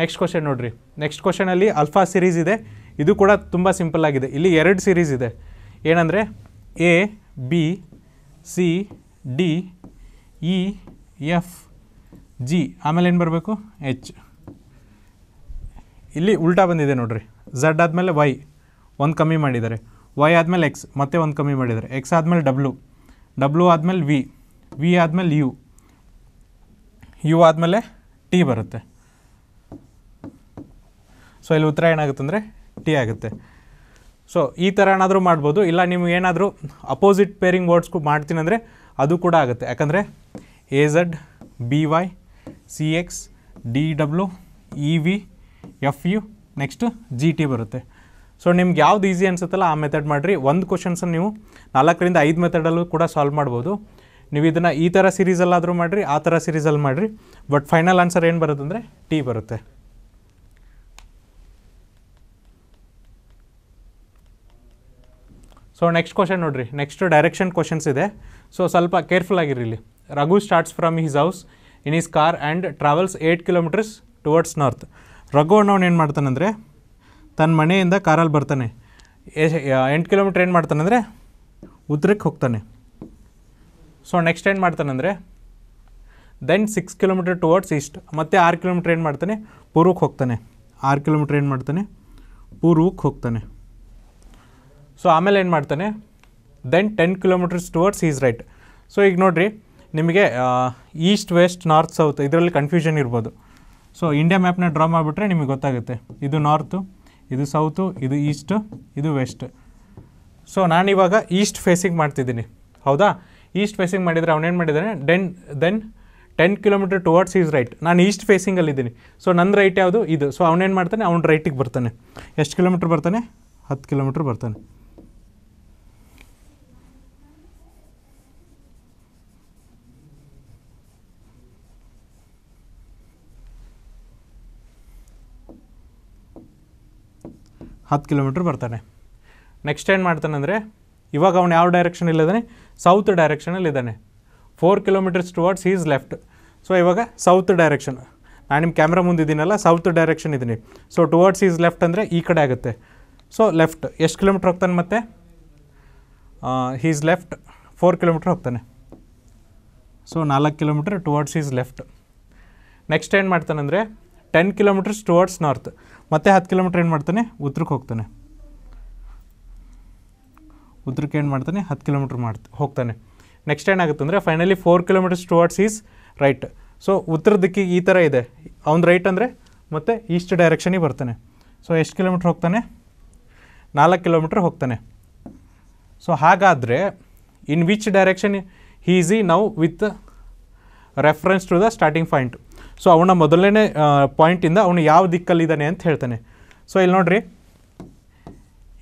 Speaker 1: ನೆಕ್ಸ್ಟ್ ಕ್ವಶನ್ ನೋಡಿರಿ ನೆಕ್ಸ್ಟ್ ಕ್ವಶನಲ್ಲಿ ಅಲ್ಫಾ ಸಿರೀಸ್ ಇದೆ ಇದು ಕೂಡ ತುಂಬ ಸಿಂಪಲ್ ಆಗಿದೆ ಇಲ್ಲಿ ಎರಡು ಸಿರೀಸ್ ಇದೆ ಏನಂದರೆ A B C D E e, F G ಆಮೇಲೆ ಏನು ಬರಬೇಕು ಎಚ್ ಇಲ್ಲಿ ಉಲ್ಟಾ ಬಂದಿದೆ ನೋಡಿರಿ ಝಡ್ ಆದಮೇಲೆ ವೈ ಒಂದು ಕಮ್ಮಿ ಮಾಡಿದ್ದಾರೆ ವೈ ಆದಮೇಲೆ ಎಕ್ಸ್ ಮತ್ತೆ ಒಂದು ಕಮ್ಮಿ ಮಾಡಿದ್ದಾರೆ ಎಕ್ಸ್ ಆದಮೇಲೆ ಡಬ್ಲ್ಯೂ ಡಬ್ಲ್ಯೂ ಆದಮೇಲೆ ವಿ ವಿ ಆದಮೇಲೆ ಯು ಯು ಆದಮೇಲೆ ಟಿ ಬರುತ್ತೆ ಸೊ ಇಲ್ಲಿ ಉತ್ತರ ಏನಾಗುತ್ತೆ ಅಂದರೆ ಟಿ ಆಗುತ್ತೆ ಸೊ ಈ ಥರ ಏನಾದರೂ ಮಾಡ್ಬೋದು ಇಲ್ಲ ನಿಮ್ಗೆ ಏನಾದರೂ ಅಪೋಸಿಟ್ ಪೇರಿಂಗ್ ವರ್ಡ್ಸ್ಗೂ ಮಾಡ್ತೀನಿ ಅಂದರೆ ಅದು ಕೂಡ ಆಗುತ್ತೆ ಯಾಕಂದರೆ A Z B Y C X D W E V F U next G T ಬರುತ್ತೆ ಸೊ ನಿಮ್ಗೆ ಯಾವ್ದು ಈಸಿ ಅನ್ಸುತ್ತಲ್ಲ ಆ ಮೆಥಡ್ ಮಾಡಿರಿ ಒಂದು ಕ್ವಶನ್ಸನ್ನು ನೀವು ನಾಲ್ಕರಿಂದ ಐದು ಮೆಥಡಲ್ಲೂ ಕೂಡ ಸಾಲ್ವ್ ಮಾಡ್ಬೋದು ನೀವು ಇದನ್ನು ಈ ಥರ ಸೀರೀಸಲ್ಲಾದರೂ ಮಾಡಿರಿ ಆ ಥರ ಸೀರೀಸಲ್ಲಿ ಮಾಡಿರಿ ಬಟ್ ಫೈನಲ್ ಆನ್ಸರ್ ಏನು ಅಂದರೆ ಟಿ ಬರುತ್ತೆ ಸೊ ನೆಕ್ಸ್ಟ್ ಕ್ವಶನ್ ನೋಡಿರಿ ನೆಕ್ಸ್ಟ್ ಡೈರೆಕ್ಷನ್ ಕ್ವಶನ್ಸ್ ಇದೆ ಸೊ ಸ್ವಲ್ಪ ಕೇರ್ಫುಲ್ ಆಗಿರಲಿ Raghu starts from his house in his car and travels eight kilometres towards north Raghu ಅಣ್ಣವ್ನು ಏನು ಮಾಡ್ತಾನಂದರೆ ತನ್ನ ಮನೆಯಿಂದ ಕಾರಲ್ಲಿ ಬರ್ತಾನೆ ಎಂಟು ಕಿಲೋಮೀಟ್ರ್ ಏನು ಮಾಡ್ತಾನಂದರೆ ಉತ್ತರಕ್ಕೆ ಹೋಗ್ತಾನೆ ಸೊ ನೆಕ್ಸ್ಟ್ ಏನು ಮಾಡ್ತಾನಂದರೆ then six kilometre towards east ಮತ್ತು ಆರು ಕಿಲೋಮೀಟ್ರ್ ಏನು ಮಾಡ್ತಾನೆ ಪೂರ್ವಕ್ಕೆ ಹೋಗ್ತಾನೆ ಆರು ಕಿಲೋಮೀಟ್ರ್ ಏನು ಮಾಡ್ತಾನೆ ಪೂರ್ವಕ್ಕೆ ಹೋಗ್ತಾನೆ ಸೊ ಆಮೇಲೆ ಏನು ಮಾಡ್ತಾನೆ then ten kilometres towards his right so ಈಗ ನೋಡಿರಿ ನಿಮಗೆ ಈಸ್ಟ್ ವೆಸ್ಟ್ ನಾರ್ತ್ ಸೌತ್ ಇದರಲ್ಲಿ ಕನ್ಫ್ಯೂಷನ್ ಇರ್ಬೋದು ಸೊ ಇಂಡಿಯಾ ಮ್ಯಾಪ್ನ ಡ್ರಾ ಮಾಡಿಬಿಟ್ರೆ ನಿಮಗೆ ಗೊತ್ತಾಗುತ್ತೆ ಇದು ನಾರ್ತು ಇದು ಸೌತು ಇದು ಈಸ್ಟು ಇದು ವೆಸ್ಟ್ ಸೊ ನಾನಿವಾಗ ಈಸ್ಟ್ ಫೇಸಿಂಗ್ ಮಾಡ್ತಿದ್ದೀನಿ ಹೌದಾ ಈಸ್ಟ್ ಫೇಸಿಂಗ್ ಮಾಡಿದರೆ ಅವನೇನು ಮಾಡಿದ್ದಾನೆ then then ten kilometre towards his right ನಾನು ಈಸ್ಟ್ ಫೇಸಿಂಗಲ್ಲಿದ್ದೀನಿ ಸೊ ನನ್ನ ರೈಟ್ ಯಾವುದು ಇದು ಸೊ ಅವನೇನು ಮಾಡ್ತಾನೆ ಅವ್ನು ರೈಟಿಗೆ ಬರ್ತಾನೆ ಎಷ್ಟು ಕಿಲೋಮೀಟ್ರ್ ಬರ್ತಾನೆ ಹತ್ತು ಕಿಲೋಮೀಟ್ರ್ ಬರ್ತಾನೆ ಹತ್ತು ಕಿಲೋಮೀಟ್ರ್ ಬರ್ತಾನೆ ನೆಕ್ಸ್ಟ್ ಏನು ಮಾಡ್ತಾನಂದರೆ ಇವಾಗ ಅವನು ಯಾವ ಡೈರೆಕ್ಷನ್ ಸೌತ್ ಡೈರೆಕ್ಷನಲ್ಲಿ ಇದ್ದಾನೆ four kilometres towards his left so ಇವಾಗ ಸೌತ್ ಡೈರೆಕ್ಷನ್ ನಾನು ನಿಮ್ಮ ಕ್ಯಾಮ್ರಾ ಮುಂದಿದ್ದೀನಲ್ಲ ಸೌತ್ ಡೈರೆಕ್ಷನ್ ಇದ್ದೀನಿ ಸೊ ಟುವರ್ಡ್ಸ್ ಈಸ್ ಲೆಫ್ಟ್ ಅಂದರೆ ಈ ಕಡೆ ಆಗುತ್ತೆ ಸೊ ಲೆಫ್ಟ್ ಎಷ್ಟು ಕಿಲೋಮೀಟ್ರ್ ಹೋಗ್ತಾನೆ ಮತ್ತೆ ಈಸ್ ಲೆಫ್ಟ್ ಫೋರ್ ಕಿಲೋಮೀಟ್ರ್ ಹೋಗ್ತಾನೆ ಸೊ ನಾಲ್ಕು kilometre towards his left next ಏನು ಅಂದರೆ ಟೆನ್ ಕಿಲೋಮೀಟರ್ಸ್ ಟುವರ್ಡ್ಸ್ ನಾರ್ತ್ ಮತ್ತೆ ಹತ್ತು ಕಿಲೋಮೀಟ್ರ್ ಏನು ಮಾಡ್ತಾನೆ ಉತ್ತರಕ್ಕೆ ಹೋಗ್ತಾನೆ ಉತ್ತರಕ್ಕೆ ಏನು ಮಾಡ್ತಾನೆ ಹತ್ತು ಕಿಲೋಮೀಟ್ರ್ ಮಾಡ್ತ ಹೋಗ್ತಾನೆ ನೆಕ್ಸ್ಟ್ ಏನಾಗುತ್ತೆ ಅಂದರೆ finally four kilometres towards his right so ಉತ್ತರ ದಿಕ್ಕಿಗೆ ಈ ಥರ ಇದೆ ಅವ್ನ ರೈಟ್ ಅಂದರೆ ಮತ್ತೆ ಈಸ್ಟ್ ಡೈರೆಕ್ಷನಿಗೆ ಬರ್ತಾನೆ ಸೊ ಎಷ್ಟು ಕಿಲೋಮೀಟ್ರ್ ಹೋಗ್ತಾನೆ ನಾಲ್ಕು ಕಿಲೋಮೀಟ್ರ್ ಹೋಗ್ತಾನೆ ಸೊ ಹಾಗಾದರೆ in which direction is he now with reference to the starting point so ಅವನ ಮೊದಲನೇ ಪಾಯಿಂಟಿಂದ ಅವನು ಯಾವ ದಿಕ್ಕಲ್ಲಿದ್ದಾನೆ ಅಂತ ಹೇಳ್ತಾನೆ ಸೊ ಇಲ್ಲಿ ನೋಡ್ರಿ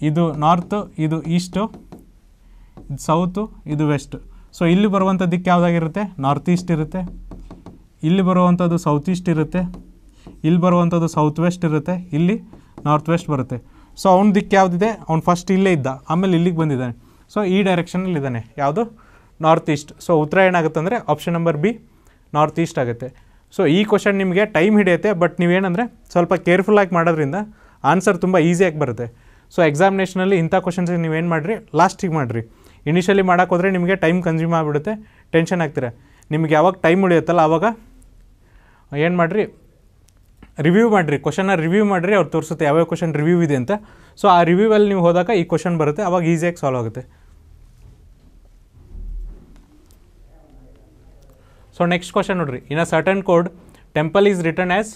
Speaker 1: ಇದು ನಾರ್ತು ಇದು ಈಸ್ಟು ಇದು ಸೌತು ಇದು ವೆಸ್ಟ್ ಸೊ ಇಲ್ಲಿ ಬರುವಂಥ ದಿಕ್ಕು ಯಾವುದಾಗಿರುತ್ತೆ ನಾರ್ತ್ ಈಸ್ಟ್ ಇರುತ್ತೆ ಇಲ್ಲಿ ಬರುವಂಥದ್ದು ಸೌತ್ ಈಸ್ಟ್ ಇರುತ್ತೆ ಇಲ್ಲಿ ಬರುವಂಥದ್ದು ಸೌತ್ ವೆಸ್ಟ್ ಇರುತ್ತೆ ಇಲ್ಲಿ ನಾರ್ತ್ ವೆಸ್ಟ್ ಬರುತ್ತೆ ಸೊ ಅವ್ನ ದಿಕ್ಕು ಯಾವುದಿದೆ ಅವ್ನು ಫಸ್ಟ್ ಇಲ್ಲೇ ಇದ್ದ ಆಮೇಲೆ ಇಲ್ಲಿಗೆ ಬಂದಿದ್ದಾನೆ ಸೊ ಈ ಡೈರೆಕ್ಷನಲ್ಲಿ ಇದ್ದಾನೆ ಯಾವುದು ನಾರ್ತ್ ಈಸ್ಟ್ ಸೊ ಉತ್ತರ ಏನಾಗುತ್ತೆ ಅಂದರೆ option number B north east ಆಗುತ್ತೆ ಸೊ ಈ ಕ್ವಶನ್ ನಿಮಗೆ ಟೈಮ್ ಹಿಡಿಯುತ್ತೆ ಬಟ್ ನೀವೇನಂದರೆ ಸ್ವಲ್ಪ ಕೇರ್ಫುಲ್ಲಾಗಿ ಮಾಡೋದ್ರಿಂದ ಆನ್ಸರ್ ತುಂಬ ಈಸಿಯಾಗಿ ಬರುತ್ತೆ ಸೊ ಎಕ್ಸಾಮಿನೇಷನಲ್ಲಿ ಇಂಥ ಕ್ವಶನ್ಸಿಗೆ ನೀವೇನು ಮಾಡಿರಿ ಲಾಸ್ಟಿಗೆ ಮಾಡಿರಿ ಇನಿಷಿಯಲಿ ಮಾಡೋಕ್ಕೋದ್ರೆ ನಿಮಗೆ ಟೈಮ್ ಕನ್ಸ್ಯೂಮ್ ಆಗಿಬಿಡುತ್ತೆ ಟೆನ್ಷನ್ ಆಗ್ತೀರ ನಿಮಗೆ ಯಾವಾಗ ಟೈಮ್ ಉಳಿಯುತ್ತಲ್ಲ ಆವಾಗ ಏನು ಮಾಡಿರಿ ರಿವ್ಯೂ ಮಾಡಿರಿ ಕ್ವಶನ್ನ ರಿವ್ಯೂ ಮಾಡಿರಿ ಅವ್ರು ತೋರಿಸುತ್ತೆ ಯಾವ್ಯಾವ ಕ್ವಶನ್ ರಿವ್ಯೂ ಇದೆ ಅಂತ ಸೊ ಆ ರಿವ್ಯೂವಲ್ಲಿ ನೀವು ಹೋದಾಗ ಈ ಕ್ವಶನ್ ಬರುತ್ತೆ ಅವಾಗ ಈಸಿಯಾಗಿ ಸಾಲ್ವ್ ಆಗುತ್ತೆ ಸೊ ನೆಕ್ಸ್ಟ್ ಕ್ವಶನ್ ನೋಡ್ರಿ in a certain code temple is written as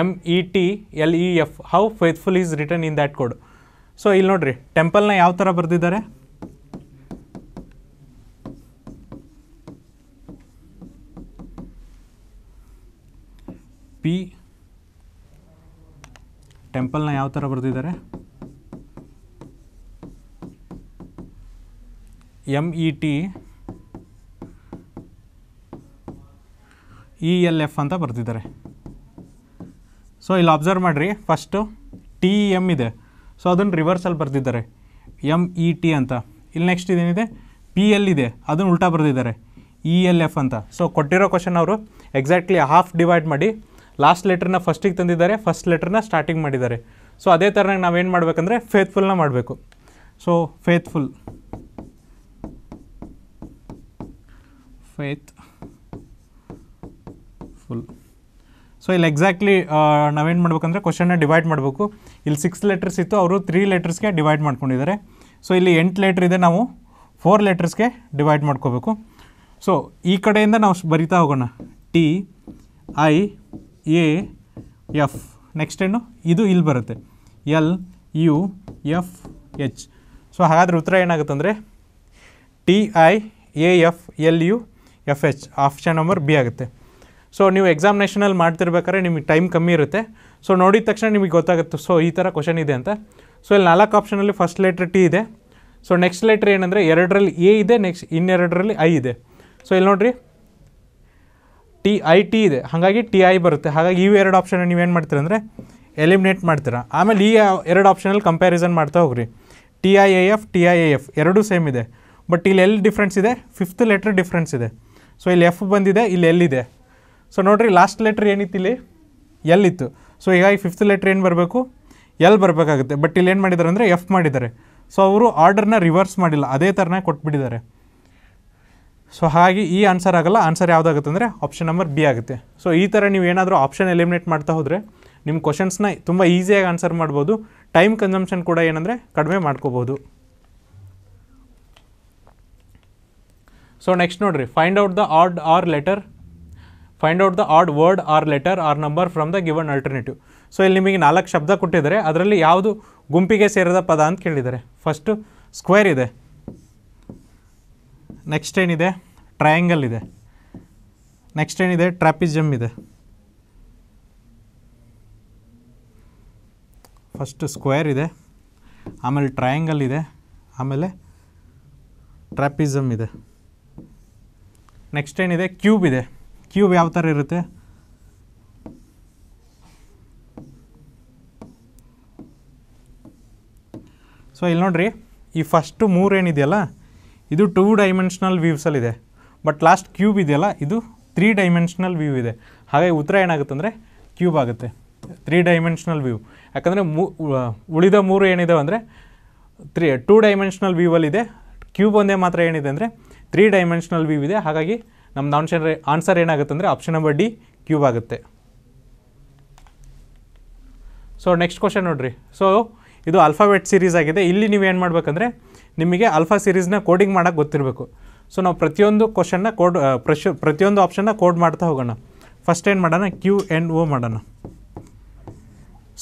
Speaker 1: M E T L E F how faithful is written in that code so ಇಲ್ಲಿ ನೋಡ್ರಿ ಟೆಂಪಲ್ನ ಯಾವ ಥರ ಬರೆದಿದ್ದಾರೆ ಪಿ ಟೆಂಪಲ್ನ ಯಾವ ಥರ ಬರೆದಿದ್ದಾರೆ M E e T E L F ಅಂತ ಬರ್ತಿದ್ದಾರೆ ಸೊ ಇಲ್ಲಿ ಅಬ್ಸರ್ವ್ ಮಾಡಿರಿ ಫಸ್ಟು ಟಿ ಎಮ್ ಇದೆ ಸೊ ಅದನ್ನು ರಿವರ್ಸಲ್ಲಿ ಬರ್ತಿದ್ದಾರೆ ಎಮ್ ಇ e ಟಿ ಅಂತ ಇಲ್ಲಿ ನೆಕ್ಸ್ಟ್ ಇದೇನಿದೆ ಪಿ ಎಲ್ ಇದೆ ಅದನ್ನು ಉಲ್ಟಾ ಬರೆದಿದ್ದಾರೆ ಇ e ಎಲ್ ಎಫ್ ಅಂತ ಸೊ ಕೊಟ್ಟಿರೋ ಕ್ವಶನ್ ಅವರು ಎಕ್ಸಾಕ್ಟ್ಲಿ ಹಾಫ್ ಡಿವೈಡ್ ಮಾಡಿ ಲಾಸ್ಟ್ ಲೆಟ್ರನ್ನ ಫಸ್ಟಿಗೆ ತಂದಿದ್ದಾರೆ ಫಸ್ಟ್ ಲೆಟ್ರನ್ನ ಸ್ಟಾರ್ಟಿಂಗ್ ಮಾಡಿದ್ದಾರೆ ಸೊ ಅದೇ ಥರನಾಗಿ ನಾವೇನು ಮಾಡಬೇಕಂದ್ರೆ ಫೇತ್ಫುಲ್ನ ಮಾಡಬೇಕು so faithful faith full so ಇಲ್ಲಿ ಎಕ್ಸಾಕ್ಟ್ಲಿ ನಾವೇನು ಮಾಡ್ಬೇಕಂದ್ರೆ ಕ್ವಶನ್ನ ಡಿವೈಡ್ ಮಾಡಬೇಕು ಇಲ್ಲಿ ಸಿಕ್ಸ್ ಲೆಟರ್ಸ್ ಇತ್ತು ಅವರು ತ್ರೀ ಲೆಟರ್ಸ್ಗೆ ಡಿವೈಡ್ ಮಾಡ್ಕೊಂಡಿದ್ದಾರೆ ಸೊ ಇಲ್ಲಿ ಎಂಟು ಲೆಟ್ರ್ ಇದೆ ನಾವು ಫೋರ್ ಲೆಟರ್ಸ್ಗೆ ಡಿವೈಡ್ ಮಾಡ್ಕೋಬೇಕು ಸೊ ಈ ಕಡೆಯಿಂದ ನಾವು ಬರಿತಾ ಹೋಗೋಣ T I A F next ಏನು ಇದು ಇಲ್ಲಿ ಬರುತ್ತೆ L U F H so ಹಾಗಾದ್ರೆ ಉತ್ತರ ಏನಾಗುತ್ತೆ ಅಂದರೆ T I A F L U F H option number B ಆಗುತ್ತೆ ಸೊ ನೀವು ಎಕ್ಸಾಮಿನೇಷನಲ್ಲಿ ಮಾಡ್ತಿರ್ಬೇಕಾದ್ರೆ ನಿಮಗೆ ಟೈಮ್ ಕಮ್ಮಿ ಇರುತ್ತೆ ಸೊ ನೋಡಿದ ತಕ್ಷಣ ನಿಮಗೆ ಗೊತ್ತಾಗುತ್ತೆ ಸೊ ಈ ಥರ ಕ್ವಶನ್ ಇದೆ ಅಂತ ಸೊ ಇಲ್ಲಿ ನಾಲ್ಕು ಆಪ್ಷನಲ್ಲಿ ಫಸ್ಟ್ ಲೆಟ್ರ್ ಟಿ ಇದೆ ಸೊ ನೆಕ್ಸ್ಟ್ ಲೆಟ್ರ್ ಏನಂದರೆ ಎರಡರಲ್ಲಿ ಎ ಇದೆ ನೆಕ್ಸ್ಟ್ ಇನ್ನೆರಡರಲ್ಲಿ ಐ ಇದೆ ಸೊ ಇಲ್ಲಿ ನೋಡಿರಿ ಟಿ ಐ ಟಿ ಇದೆ ಹಾಗಾಗಿ ಟಿ ಐ ಬರುತ್ತೆ ಹಾಗಾಗಿ ಇವು ಎರಡು ಆಪ್ಷನ್ ನೀವೇನು ಮಾಡ್ತೀರ ಅಂದರೆ ಎಲಿಮಿನೇಟ್ ಮಾಡ್ತೀರಾ ಆಮೇಲೆ ಈ ಎರಡು ಆಪ್ಷನಲ್ಲಿ ಕಂಪ್ಯಾರಿಸನ್ ಮಾಡ್ತಾ ಹೋಗ್ರಿ T I A F T I A F ಎರಡೂ ಸೇಮ್ ಇದೆ ಬಟ್ ಇಲ್ಲಿ ಎಲ್ಲಿ ಡಿಫ್ರೆನ್ಸ್ ಇದೆ ಫಿಫ್ತ್ ಲೆಟ್ರ್ ಡಿಫ್ರೆನ್ಸ್ ಇದೆ ಸೊ ಇಲ್ಲಿ ಎಫ್ ಬಂದಿದೆ ಇಲ್ಲಿ ಎಲ್ಲಿದೆ ಸೊ ನೋಡಿರಿ ಲಾಸ್ಟ್ ಲೆಟ್ರ್ ಏನಿತ್ತಿಲ್ಲಿ ಎಲ್ ಇತ್ತು ಸೊ ಹೀಗಾಗಿ ಫಿಫ್ತ್ ಲೆಟ್ರ್ ಏನು ಬರಬೇಕು ಎಲ್ ಬರಬೇಕಾಗುತ್ತೆ ಬಟ್ ಇಲ್ಲಿ ಏನು ಮಾಡಿದ್ದಾರೆ ಅಂದರೆ ಎಫ್ ಮಾಡಿದ್ದಾರೆ ಸೊ ಅವರು ಆರ್ಡರ್ನ ರಿವರ್ಸ್ ಮಾಡಿಲ್ಲ ಅದೇ ಥರನೇ ಕೊಟ್ಬಿಟ್ಟಿದ್ದಾರೆ ಸೊ ಹಾಗೆ ಈ ಆನ್ಸರ್ ಆಗೋಲ್ಲ ಆನ್ಸರ್ ಯಾವುದಾಗುತ್ತೆ ಅಂದರೆ ಆಪ್ಷನ್ ನಂಬರ್ ಬಿ ಆಗುತ್ತೆ ಸೊ ಈ ಥರ ನೀವು ಏನಾದರೂ ಆಪ್ಷನ್ ಎಲಿಮಿನೇಟ್ ಮಾಡ್ತಾ ಹೋದರೆ ನಿಮ್ಮ ಕ್ವಶನ್ಸ್ನ ತುಂಬ ಈಸಿಯಾಗಿ ಆನ್ಸರ್ ಮಾಡ್ಬೋದು ಟೈಮ್ ಕನ್ಸಂಪ್ಷನ್ ಕೂಡ ಏನಂದರೆ ಕಡಿಮೆ ಮಾಡ್ಕೋಬೋದು ಸೊ ನೆಕ್ಸ್ಟ್ ನೋಡಿರಿ find out the odd or letter find out the odd word or letter or number from the given alternative so ಇಲ್ಲಿ ನಿಮಗೆ ನಾಲ್ಕು ಶಬ್ದ ಕೊಟ್ಟಿದ್ದಾರೆ ಅದರಲ್ಲಿ ಯಾವುದು ಗುಂಪಿಗೆ ಸೇರಿದ ಪದ ಅಂತ ಕೇಳಿದ್ದಾರೆ ಫಸ್ಟು ಸ್ಕ್ವೇರ್ ಇದೆ ನೆಕ್ಸ್ಟ್ ಏನಿದೆ ಟ್ರಯಾಂಗಲ್ ಇದೆ ನೆಕ್ಸ್ಟ್ ಏನಿದೆ ಟ್ರಾಪಿಜಮ್ ಇದೆ ಫಸ್ಟು ಸ್ಕ್ವೇರ್ ಇದೆ ಆಮೇಲೆ ಟ್ರಯಾಂಗಲ್ ಇದೆ ಆಮೇಲೆ ಟ್ರಾಪಿಸಮ್ ಇದೆ ನೆಕ್ಸ್ಟ್ ಏನಿದೆ ಕ್ಯೂಬ್ ಇದೆ ಕ್ಯೂಬ್ ಯಾವ ಥರ ಇರುತ್ತೆ ಸೊ ಇಲ್ಲಿ ನೋಡ್ರಿ ಈ ಫಸ್ಟು ಮೂರು ಏನಿದೆಯಲ್ಲ ಇದು ಟೂ ಡೈಮೆನ್ಷನಲ್ ವ್ಯೂವ್ಸಲ್ಲಿದೆ ಬಟ್ ಲಾಸ್ಟ್ ಕ್ಯೂಬ್ ಇದೆಯಲ್ಲ ಇದು ತ್ರೀ ಡೈಮೆನ್ಷನಲ್ ವ್ಯೂ ಇದೆ ಹಾಗಾಗಿ ಉತ್ತರ ಏನಾಗುತ್ತೆ ಅಂದರೆ ಕ್ಯೂಬ್ ಆಗುತ್ತೆ ತ್ರೀ ಡೈಮೆನ್ಷನಲ್ ವ್ಯೂ ಯಾಕಂದರೆ ಮೂ ಉಳಿದ ಮೂರು ಏನಿದೆ ಅಂದರೆ ತ್ರೀ ಟೂ ಡೈಮೆನ್ಷನಲ್ ವ್ಯೂವಲ್ಲಿದೆ ಕ್ಯೂಬ್ ಒಂದೇ ಮಾತ್ರ ಏನಿದೆ ಅಂದರೆ ತ್ರೀ ಡೈಮೆನ್ಷನಲ್ ವ್ಯೂ ಇದೆ ಹಾಗಾಗಿ ನಮ್ದು ಆನ್ಸರ್ ಆನ್ಸರ್ ಏನಾಗುತ್ತೆ ಅಂದರೆ ಆಪ್ಷನ್ ನಂಬರ್ ಡಿ ಕ್ಯೂಬ್ ಆಗುತ್ತೆ ಸೊ ನೆಕ್ಸ್ಟ್ ಕ್ವಶನ್ ನೋಡಿರಿ ಸೊ ಇದು ಅಲ್ಫಾಬೆಟ್ ಸೀರೀಸ್ ಆಗಿದೆ ಇಲ್ಲಿ ನೀವು ಏನು ಮಾಡಬೇಕಂದ್ರೆ ನಿಮಗೆ ಅಲ್ಫಾ ಸೀರೀಸ್ನ ಕೋಡಿಂಗ್ ಮಾಡೋಕೆ ಗೊತ್ತಿರಬೇಕು ಸೊ ನಾವು ಪ್ರತಿಯೊಂದು ಕ್ವಶನ್ನ ಕೋಡ್ ಪ್ರಶ್ ಪ್ರತಿಯೊಂದು ಆಪ್ಷನ್ನ ಕೋಡ್ ಮಾಡ್ತಾ ಹೋಗೋಣ ಫಸ್ಟ್ ಏನು ಮಾಡೋಣ ಕ್ಯೂ ಎನ್ ಓ ಮಾಡೋಣ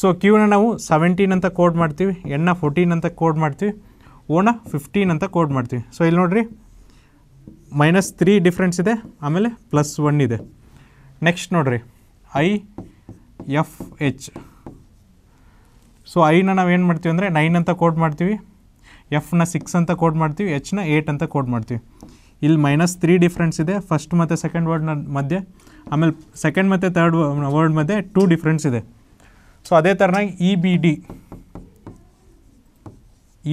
Speaker 1: ಸೊ ಕ್ಯೂನ ನಾವು ಸೆವೆಂಟೀನ್ ಅಂತ ಕೋಡ್ ಮಾಡ್ತೀವಿ ಎನ್ನ ಫೋರ್ಟೀನ್ ಅಂತ ಕೋಡ್ ಮಾಡ್ತೀವಿ ಓನ ಫಿಫ್ಟೀನ್ ಅಂತ ಕೋಡ್ ಮಾಡ್ತೀವಿ ಸೊ ಇಲ್ಲಿ ನೋಡಿರಿ ಮೈನಸ್ ತ್ರೀ ಡಿಫ್ರೆನ್ಸ್ ಇದೆ ಆಮೇಲೆ ಪ್ಲಸ್ ಒನ್ ಇದೆ ನೆಕ್ಸ್ಟ್ ನೋಡಿರಿ ಐ ಎಫ್ ಎಚ್ ಸೊ ಐನ ನಾವು ಏನು ಮಾಡ್ತೀವಿ ಅಂದರೆ ನೈನ್ ಅಂತ ಕೋಡ್ ಮಾಡ್ತೀವಿ ಎಫ್ನ ಸಿಕ್ಸ್ ಅಂತ ಕೋಡ್ ಮಾಡ್ತೀವಿ ಎಚ್ನ ಏಯ್ಟ್ ಅಂತ ಕೋಡ್ ಮಾಡ್ತೀವಿ ಇಲ್ಲಿ ಮೈನಸ್ ತ್ರೀ ಡಿಫ್ರೆನ್ಸ್ ಇದೆ ಫಸ್ಟ್ ಮತ್ತು ಸೆಕೆಂಡ್ ವರ್ಡ್ನ ಮಧ್ಯೆ ಆಮೇಲೆ ಸೆಕೆಂಡ್ ಮತ್ತು ಥರ್ಡ್ ವರ್ಡ್ ಮಧ್ಯೆ ಟೂ ಡಿಫ್ರೆನ್ಸ್ ಇದೆ ಸೊ ಅದೇ ಥರನಾಗಿ ಇ e ಬಿ ಡಿ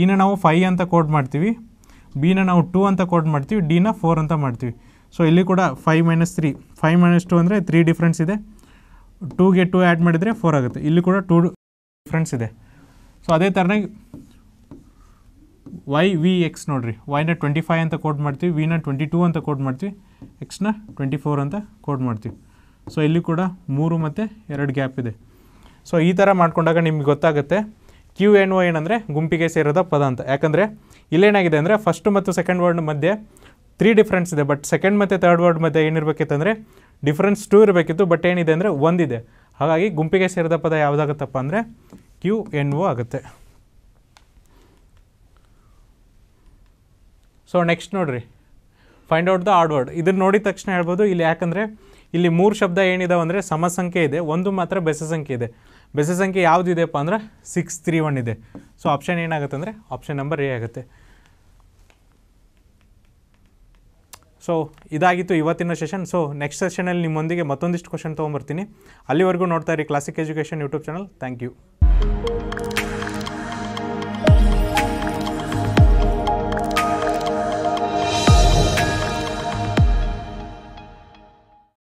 Speaker 1: ಈನ e ನಾವು ಫೈ ಅಂತ ಕೋಡ್ ಮಾಡ್ತೀವಿ ಬಿನ ನಾವು ಟೂ ಅಂತ ಕೋಡ್ ಮಾಡ್ತೀವಿ ಡಿನ ಫೋರ್ ಅಂತ ಮಾಡ್ತೀವಿ ಸೊ ಇಲ್ಲಿ ಕೂಡ five minus three five minus two ಅಂದರೆ ತ್ರೀ ಡಿಫ್ರೆನ್ಸ್ ಇದೆ ಟೂಗೆ ಟೂ ಆ್ಯಡ್ ಮಾಡಿದರೆ ಫೋರ್ ಆಗುತ್ತೆ ಇಲ್ಲಿ ಕೂಡ ಟೂ ಡಿಫ್ರೆನ್ಸ್ ಇದೆ ಸೊ ಅದೇ ಥರನಾಗಿ ವೈ ವಿ ಎಕ್ಸ್ ನೋಡಿರಿ ವೈನ ಟ್ವೆಂಟಿ ಫೈವ್ ಅಂತ ಕೋಡ್ ಮಾಡ್ತೀವಿ ವಿನ ಟ್ವೆಂಟಿ ಟೂ ಅಂತ ಕೋಡ್ ಮಾಡ್ತೀವಿ ಎಕ್ಸ್ನ ಟ್ವೆಂಟಿ ಫೋರ್ ಅಂತ ಕೋಡ್ ಮಾಡ್ತೀವಿ ಸೊ ಇಲ್ಲಿ ಕೂಡ ಮೂರು ಮತ್ತು ಎರಡು ಗ್ಯಾಪ್ ಇದೆ ಸೊ ಈ ಥರ ಮಾಡಿಕೊಂಡಾಗ ನಿಮ್ಗೆ ಗೊತ್ತಾಗುತ್ತೆ ಕ್ಯೂ ಎನ್ ಒ ಏನಂದರೆ ಗುಂಪಿಗೆ ಸೇರಿದ ಪದ ಅಂತ ಯಾಕಂದರೆ ಇಲ್ಲೇನಾಗಿದೆ ಅಂದರೆ ಫಸ್ಟ್ ಮತ್ತು ಸೆಕೆಂಡ್ ವರ್ಡ್ ಮಧ್ಯೆ ತ್ರೀ ಡಿಫ್ರೆನ್ಸ್ ಇದೆ ಬಟ್ ಸೆಕೆಂಡ್ ಮತ್ತು ಥರ್ಡ್ ವರ್ಡ್ ಮಧ್ಯೆ ಏನಿರಬೇಕಿತ್ತಂದರೆ ಡಿಫ್ರೆನ್ಸ್ ಟೂ ಇರಬೇಕಿತ್ತು ಬಟ್ ಏನಿದೆ ಅಂದರೆ ಒಂದಿದೆ ಹಾಗಾಗಿ ಗುಂಪಿಗೆ ಸೇರಿದ ಪದ ಯಾವುದಾಗುತ್ತಪ್ಪ ಅಂದರೆ ಕ್ಯೂ ಎನ್ ಒ ಆಗುತ್ತೆ ಸೊ ನೆಕ್ಸ್ಟ್ ನೋಡಿರಿ find out the odd word ಇದನ್ನು ನೋಡಿದ ತಕ್ಷಣ ಹೇಳ್ಬೋದು ಇಲ್ಲಿ ಯಾಕಂದರೆ ಇಲ್ಲಿ ಮೂರು ಶಬ್ದ ಏನಿದಾವೆ ಅಂದರೆ ಸಮಸಂಖ್ಯೆ ಇದೆ ಒಂದು ಮಾತ್ರ ಬೆಸ ಸಂಖ್ಯೆ ಇದೆ ಬೆಸ ಸಂಖ್ಯೆ ಯಾವುದು ಇದೆಯಪ್ಪ ಅಂದ್ರೆ ಸಿಕ್ಸ್ ತ್ರೀ ಒನ್ ಇದೆ ಸೊ ಆಪ್ಷನ್ ಏನಾಗುತ್ತೆ ಅಂದರೆ ಆಪ್ಷನ್ ನಂಬರ್ ಎ ಆಗುತ್ತೆ ಸೊ ಇದಾಗಿತ್ತು ಇವತ್ತಿನ ಸೆಷನ್ ಸೊ ನೆಕ್ಸ್ಟ್ ಸೆಷನಲ್ಲಿ ನಿಮ್ಮೊಂದಿಗೆ ಮತ್ತೊಂದಿಷ್ಟು ಕ್ವಶನ್ ತೊಗೊಂಬರ್ತೀನಿ ಅಲ್ಲಿವರೆಗೂ ನೋಡ್ತಾ ಇರಿ Classic education YouTube channel thank you